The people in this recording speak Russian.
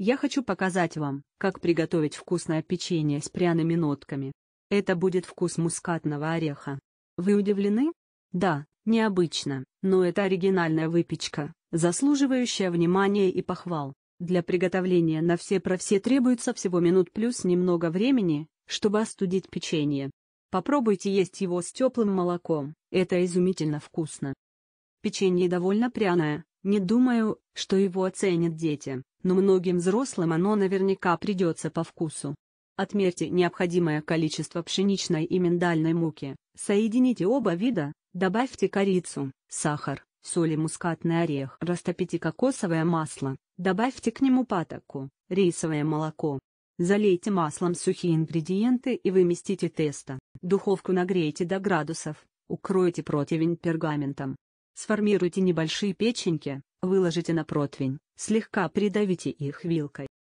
Я хочу показать вам, как приготовить вкусное печенье с пряными нотками. Это будет вкус мускатного ореха. Вы удивлены? Да, необычно, но это оригинальная выпечка, заслуживающая внимания и похвал. Для приготовления на все про все требуется всего минут плюс немного времени, чтобы остудить печенье. Попробуйте есть его с теплым молоком, это изумительно вкусно. Печенье довольно пряное, не думаю, что его оценят дети но многим взрослым оно наверняка придется по вкусу. Отмерьте необходимое количество пшеничной и миндальной муки, соедините оба вида, добавьте корицу, сахар, соль и мускатный орех. Растопите кокосовое масло, добавьте к нему патоку, рисовое молоко. Залейте маслом сухие ингредиенты и выместите тесто. Духовку нагрейте до градусов, укройте противень пергаментом. Сформируйте небольшие печеньки, Выложите на противень, слегка придавите их вилкой.